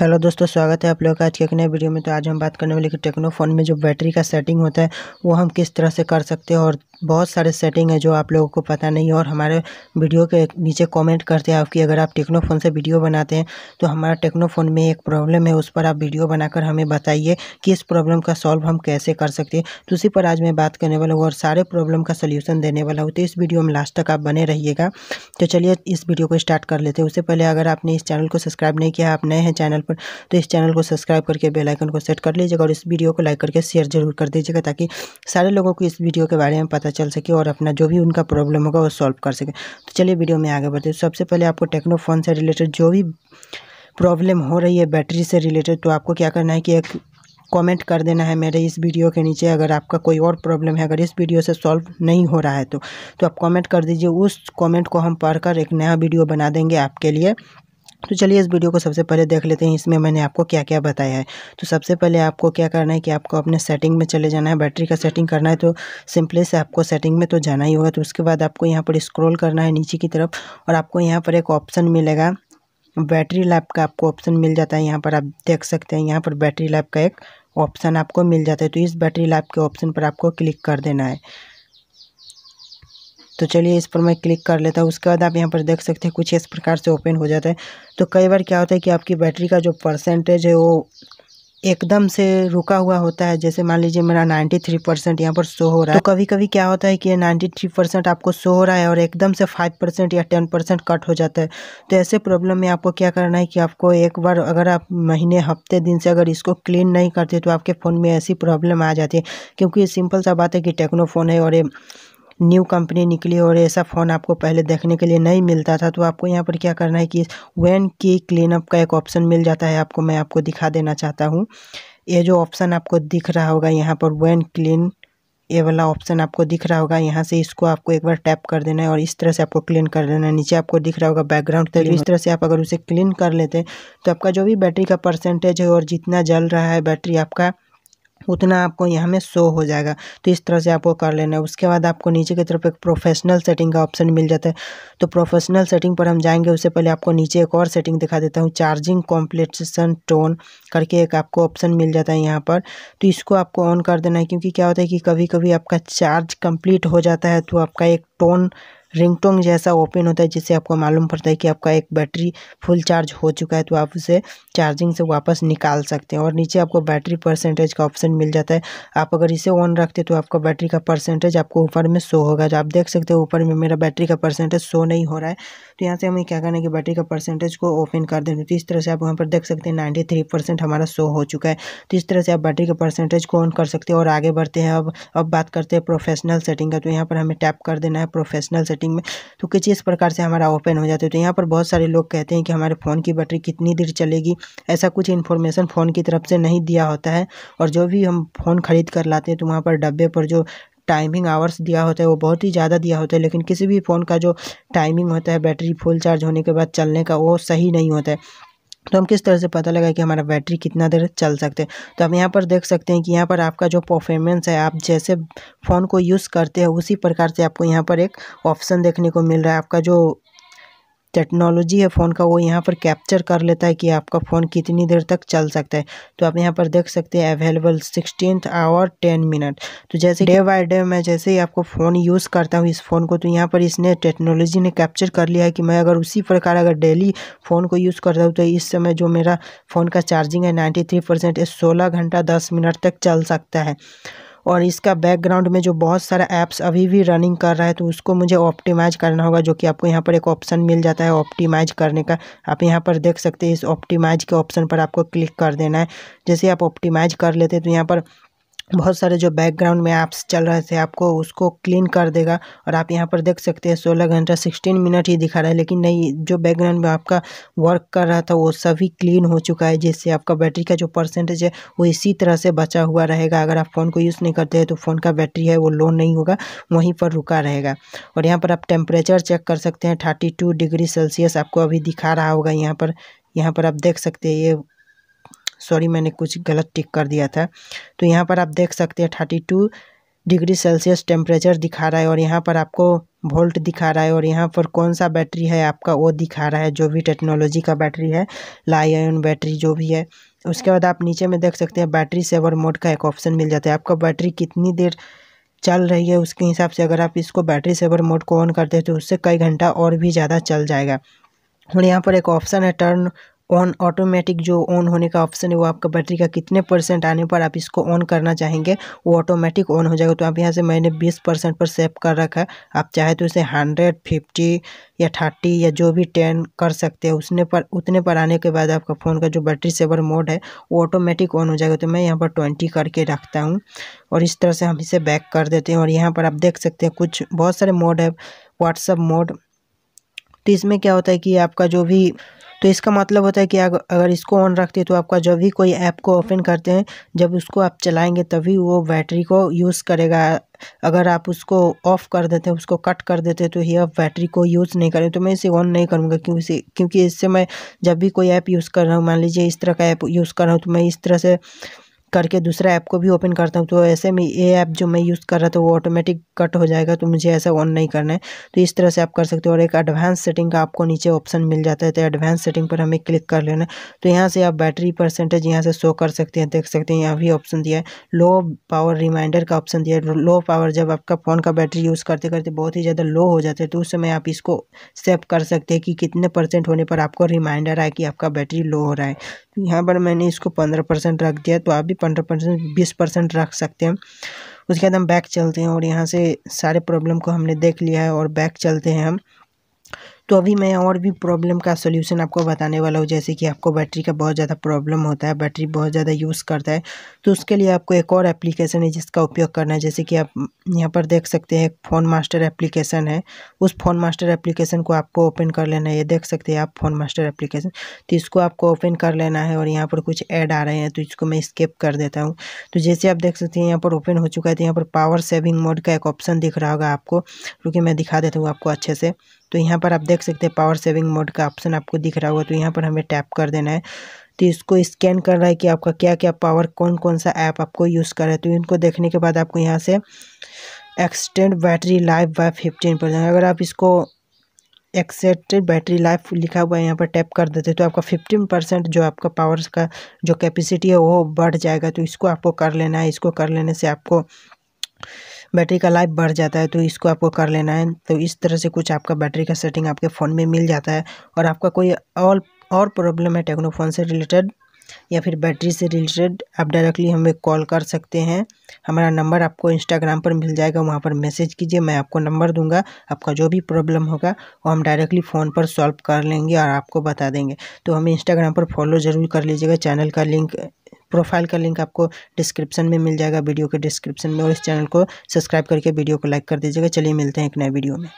hello दोस्तों स्वागत है आप लोग का आज के एक नए वीडियो में तो आज हम बात करने वाले कि टेक्नो फ़ोन में जो बैटरी का सेटिंग होता है वो हम किस तरह से कर सकते हैं और बहुत सारे सेटिंग है जो आप लोगों को पता नहीं है और हमारे वीडियो के नीचे कमेंट करते हैं आपकी अगर आप टेक्नो फ़ोन से वीडियो बनाते हैं तो हमारा टेक्नो फ़ोन में एक प्रॉब्लम है उस पर आप वीडियो बनाकर हमें बताइए कि इस प्रॉब्लम का सॉल्व हम कैसे कर सकते हैं तो उसी पर आज मैं बात करने वाला हूँ और सारे प्रॉब्लम का सोल्यूशन देने वाला हूँ तो इस वीडियो में लास्ट तक आप बने रहिएगा तो चलिए इस वीडियो को स्टार्ट कर लेते हैं उससे पहले अगर आपने इस चैनल को सब्सक्राइब नहीं किया आप नए हैं चैनल पर तो इस चैनल को सब्सक्राइब करके बेलाइकन को सेट कर लीजिएगा और इस वीडियो को लाइक करके शेयर जरूर कर दीजिएगा ताकि सारे लोगों को इस वीडियो के बारे में पता चल सके और अपना जो भी उनका प्रॉब्लम होगा वो सॉल्व कर सके तो चलिए वीडियो में आगे बढ़ते सबसे पहले आपको टेक्नो फोन से रिलेटेड जो भी प्रॉब्लम हो रही है बैटरी से रिलेटेड तो आपको क्या करना है कि एक कमेंट कर देना है मेरे इस वीडियो के नीचे अगर आपका कोई और प्रॉब्लम है अगर इस वीडियो से सॉल्व नहीं हो रहा है तो तो आप कमेंट कर दीजिए उस कमेंट को हम पढ़कर एक नया वीडियो बना देंगे आपके लिए तो चलिए इस वीडियो को सबसे पहले देख लेते हैं इसमें मैंने आपको क्या क्या बताया है तो सबसे पहले आपको क्या करना है कि आपको अपने सेटिंग में चले जाना है बैटरी का सेटिंग करना है तो सिंपली से आपको सेटिंग में तो जाना ही होगा तो उसके बाद आपको यहाँ पर स्क्रॉल करना है नीचे की तरफ और आपको यहाँ पर एक ऑप्शन मिलेगा बैटरी लाइफ का आपको ऑप्शन मिल जाता है यहाँ पर आप देख सकते हैं यहाँ पर बैटरी लाइफ का एक ऑप्शन आपको मिल जाता है तो इस बैटरी लाइफ के ऑप्शन पर आपको क्लिक कर देना है तो चलिए इस पर मैं क्लिक कर लेता हूँ उसके बाद आप यहाँ पर देख सकते हैं कुछ इस प्रकार से ओपन हो जाता है तो कई बार क्या होता है कि आपकी बैटरी का जो परसेंटेज है वो एकदम से रुका हुआ होता है जैसे मान लीजिए मेरा 93 परसेंट यहाँ पर शो हो रहा है तो कभी कभी क्या होता है कि 93 परसेंट आपको शो हो रहा है और एकदम से 5 परसेंट या 10 परसेंट कट हो जाता है तो ऐसे प्रॉब्लम में आपको क्या करना है कि आपको एक बार अगर आप महीने हफ्ते दिन से अगर इसको क्लीन नहीं करते तो आपके फ़ोन में ऐसी प्रॉब्लम आ जाती है क्योंकि सिंपल सा बात है कि टेक्नो फ़ोन है और ये न्यू कंपनी निकली और ऐसा फ़ोन आपको पहले देखने के लिए नहीं मिलता था तो आपको यहाँ पर क्या करना है कि वैन की क्लीनअप का एक ऑप्शन मिल जाता है आपको मैं आपको दिखा देना चाहता हूँ ये जो ऑप्शन आपको दिख रहा होगा यहाँ पर वैन क्लीन ये वाला ऑप्शन आपको दिख रहा होगा यहाँ से इसको आपको एक बार टैप कर देना है और इस तरह से आपको क्लीन कर देना है नीचे आपको दिख रहा होगा बैकग्राउंड तो इस तरह से आप अगर उसे क्लीन कर लेते हैं तो आपका जो भी बैटरी का परसेंटेज है और जितना जल रहा है बैटरी आपका उतना आपको यहाँ में शो हो जाएगा तो इस तरह से आपको कर लेना है उसके बाद आपको नीचे की तरफ एक प्रोफेशनल सेटिंग का ऑप्शन मिल जाता है तो प्रोफेशनल सेटिंग पर हम जाएंगे उससे पहले आपको नीचे एक और सेटिंग दिखा देता हूँ चार्जिंग कॉम्प्लेसेशन टोन करके एक आपको ऑप्शन मिल जाता है यहाँ पर तो इसको आपको ऑन कर देना है क्योंकि क्या होता है कि कभी कभी आपका चार्ज कंप्लीट हो जाता है तो आपका एक टोन रिंगटोंग जैसा ओपन होता है जिससे आपको मालूम पड़ता है कि आपका एक बैटरी फुल चार्ज हो चुका है तो आप उसे चार्जिंग से वापस निकाल सकते हैं और नीचे आपको बैटरी परसेंटेज का ऑप्शन मिल जाता है आप अगर इसे ऑन रखते तो आपका बैटरी का परसेंटेज आपको ऊपर में शो होगा जो तो आप देख सकते हो ऊपर में मेरा बैटरी का परसेंटेज शो नहीं हो रहा है तो यहाँ से हमें क्या करना है कि बैटरी का परसेंटेज को ओपन कर देना तो इस तरह से आप वहाँ पर देख सकते हैं नाइन्टी थ्री परसेंट हमारा शो हो चुका है तो इस तरह से आप बैटरी का परसेंटेज को ऑन कर सकते हैं और आगे बढ़ते हैं अब अब बात करते हैं प्रोफेशनल सेटिंग का तो यहाँ पर हमें टैप कर देना है प्रोफेशनल सेटिंग सेटिंग में तो कुछ इस प्रकार से हमारा ओपन हो जाता है तो यहाँ पर बहुत सारे लोग कहते हैं कि हमारे फ़ोन की बैटरी कितनी देर चलेगी ऐसा कुछ इन्फॉर्मेशन फ़ोन की तरफ से नहीं दिया होता है और जो भी हम फ़ोन ख़रीद कर लाते हैं तो वहाँ पर डब्बे पर जो टाइमिंग आवर्स दिया होता है वो बहुत ही ज़्यादा दिया होता है लेकिन किसी भी फ़ोन का जो टाइमिंग होता है बैटरी फुल चार्ज होने के बाद चलने का वो सही नहीं होता है तो हम किस तरह से पता लगा कि हमारा बैटरी कितना देर चल सकते हैं तो हम यहाँ पर देख सकते हैं कि यहाँ पर आपका जो परफॉर्मेंस है आप जैसे फ़ोन को यूज़ करते हैं उसी प्रकार से आपको यहाँ पर एक ऑप्शन देखने को मिल रहा है आपका जो टेक्नोलॉजी है फ़ोन का वो यहाँ पर कैप्चर कर लेता है कि आपका फ़ोन कितनी देर तक चल सकता है तो आप यहाँ पर देख सकते हैं available sixteen hour ten minute तो जैसे डे बाय डे मैं जैसे ही आपको फ़ोन यूज़ करता हूँ इस फ़ोन को तो यहाँ पर इसने टेक्नोलॉजी ने कैप्चर कर लिया है कि मैं अगर उसी प्रकार अगर डेली फ़ोन को यूज़ करता हूँ तो इस समय जो मेरा फ़ोन का चार्जिंग है नाइन्टी थ्री परसेंट सोलह घंटा दस मिनट तक चल सकता है और इसका बैकग्राउंड में जो बहुत सारा ऐप्स अभी भी रनिंग कर रहा है तो उसको मुझे ऑप्टिमाइज करना होगा जो कि आपको यहाँ पर एक ऑप्शन मिल जाता है ऑप्टिमाइज करने का आप यहाँ पर देख सकते हैं इस ऑप्टिमाइज के ऑप्शन पर आपको क्लिक कर देना है जैसे आप ऑप्टिमाइज कर लेते हैं तो यहाँ पर बहुत सारे जो बैकग्राउंड में ऐप्स चल रहे थे आपको उसको क्लीन कर देगा और आप यहाँ पर देख सकते हैं सोलह घंटा सिक्सटीन मिनट ही दिखा रहा है लेकिन नहीं जो बैकग्राउंड में आपका वर्क कर रहा था वो सभी क्लीन हो चुका है जिससे आपका बैटरी का जो परसेंटेज है वो इसी तरह से बचा हुआ रहेगा अगर आप फ़ोन को यूज़ नहीं करते हैं तो फ़ोन का बैटरी है वो लो नहीं होगा वहीं पर रुका रहेगा और यहाँ पर आप टेम्परेचर चेक कर सकते हैं थर्टी डिग्री सेल्सियस आपको अभी दिखा रहा होगा यहाँ पर यहाँ पर आप देख सकते हैं ये सॉरी मैंने कुछ गलत टिक कर दिया था तो यहाँ पर आप देख सकते हैं thirty two degree Celsius temperature दिखा रहा है और यहाँ पर आपको वोल्ट दिखा रहा है और यहाँ पर कौन सा बैटरी है आपका वो दिखा रहा है जो भी टेक्नोलॉजी का बैटरी है लाई आयन बैटरी जो भी है उसके बाद आप नीचे में देख सकते हैं बैटरी सेवर मोड का एक ऑप्शन मिल जाता है आपका बैटरी कितनी देर चल रही है उसके हिसाब से अगर आप इसको बैटरी सेवर मोड को ऑन करते हैं तो उससे कई घंटा और भी ज़्यादा चल जाएगा और यहाँ पर एक ऑप्शन है टर्न ऑन ऑटोमेटिक जो ऑन होने का ऑप्शन है वो आपका बैटरी का कितने परसेंट आने पर आप इसको ऑन करना चाहेंगे वो ऑटोमेटिक ऑन हो जाएगा तो आप यहाँ से मैंने बीस परसेंट पर सेव कर रखा है आप चाहे तो इसे हंड्रेड फिफ्टी या थर्टी या जो भी टेन कर सकते हैं उसने पर उतने पर आने के बाद आपका फ़ोन का जो बैटरी सेवर मोड है वो ऑटोमेटिक ऑन हो जाएगा तो मैं यहाँ पर ट्वेंटी करके रखता हूँ और इस तरह से हम इसे बैक कर देते हैं और यहाँ पर आप देख सकते हैं कुछ बहुत सारे मोड है व्हाट्सअप मोड तो इसमें क्या होता है कि आपका जो भी तो इसका मतलब होता है कि अगर इसको ऑन रखते हैं तो आपका जब भी कोई ऐप को ओपन करते हैं जब उसको आप चलाएंगे तभी वो बैटरी को यूज़ करेगा अगर आप उसको ऑफ़ कर देते हैं उसको कट कर देते हैं तो आप बैटरी को यूज़ नहीं करें तो मैं इसे ऑन नहीं करूँगा क्योंकि क्योंकि इससे मैं जब भी कोई ऐप यूज़ कर रहा हूँ मान लीजिए इस तरह का ऐप यूज़ कर रहा हूँ तो मैं इस तरह से करके दूसरा ऐप को भी ओपन करता हूँ तो ऐसे में ये ऐप जो मैं यूज़ कर रहा था वो ऑटोमेटिक कट हो जाएगा तो मुझे ऐसा ऑन नहीं करना है तो इस तरह से आप कर सकते हो और एक एडवांस सेटिंग का आपको नीचे ऑप्शन मिल जाता है तो एडवांस सेटिंग पर हमें क्लिक कर लेना तो यहाँ से आप बैटरी परसेंटेज यहाँ से शो कर सकते हैं देख सकते हैं यहाँ भी ऑप्शन दिया है लो पावर रिमाइंडर का ऑप्शन दिया है लो पावर जब आपका फ़ोन का बैटरी यूज़ करते करते बहुत ही ज़्यादा लो हो जाता है तो उस समय आप इसको सेव कर सकते हैं कि कितने परसेंट होने पर आपको रिमाइंडर आए कि आपका बैटरी लो हो रहा है तो यहाँ पर मैंने इसको पंद्रह परसेंट रख दिया तो आप भी पंद्रह परसेंट बीस परसेंट रख सकते हैं उसके बाद हम बैक चलते हैं और यहाँ से सारे प्रॉब्लम को हमने देख लिया है और बैक चलते हैं हम तो अभी मैं और भी प्रॉब्लम का सोल्यूशन आपको बताने वाला हूँ जैसे कि आपको बैटरी का बहुत ज़्यादा प्रॉब्लम होता है बैटरी बहुत ज़्यादा यूज़ करता है तो उसके लिए आपको एक और एप्लीकेशन है जिसका उपयोग करना है जैसे कि आप यहाँ पर देख सकते हैं एक फ़ोन मास्टर एप्लीकेशन है उस फ़ोन मास्टर एप्लीकेशन को आपको ओपन कर लेना है ये देख सकते हैं आप फ़ोन मास्टर एप्लीकेशन तो इसको आपको ओपन कर लेना है और यहाँ पर कुछ ऐड आ रहे हैं तो इसको मैं स्केप कर देता हूँ तो जैसे आप देख सकते हैं यहाँ पर ओपन हो चुका है तो यहाँ पर पावर सेविंग मोड का एक ऑप्शन दिख रहा होगा आपको क्योंकि मैं दिखा देता हूँ आपको अच्छे से तो यहाँ पर आप देख सकते हैं पावर सेविंग मोड का ऑप्शन आपको दिख रहा होगा तो यहाँ पर हमें टैप कर देना है तो इसको स्कैन कर रहा है कि आपका क्या क्या पावर कौन कौन सा ऐप आपको यूज़ कर रहा है तो इनको देखने के बाद आपको यहाँ से extend battery life by fifteen percent अगर आप इसको एक्सेटेड बैटरी लाइफ लिखा हुआ है यहाँ पर टैप कर देते तो आपका फिफ्टीन परसेंट जो आपका पावर का जो कैपेसिटी है वो बढ़ जाएगा तो इसको आपको कर लेना है इसको कर लेने से आपको बैटरी का लाइफ बढ़ जाता है तो इसको आपको कर लेना है तो इस तरह से कुछ आपका बैटरी का सेटिंग आपके फ़ोन में मिल जाता है और आपका कोई और और प्रॉब्लम है टेक्नो फ़ोन से रिलेटेड या फिर बैटरी से रिलेटेड आप डायरेक्टली हमें कॉल कर सकते हैं हमारा नंबर आपको इंस्टाग्राम पर मिल जाएगा वहाँ पर मैसेज कीजिए मैं आपको नंबर दूंगा आपका जो भी प्रॉब्लम होगा वो हम डायरेक्टली फ़ोन पर सॉल्व कर लेंगे और आपको बता देंगे तो हमें इंस्टाग्राम पर फॉलो ज़रूर कर लीजिएगा चैनल का लिंक प्रोफाइल का लिंक आपको डिस्क्रिप्शन में मिल जाएगा वीडियो के डिस्क्रिप्शन में और इस चैनल को सब्सक्राइब करके वीडियो को लाइक कर दीजिएगा चलिए मिलते हैं एक नए वीडियो में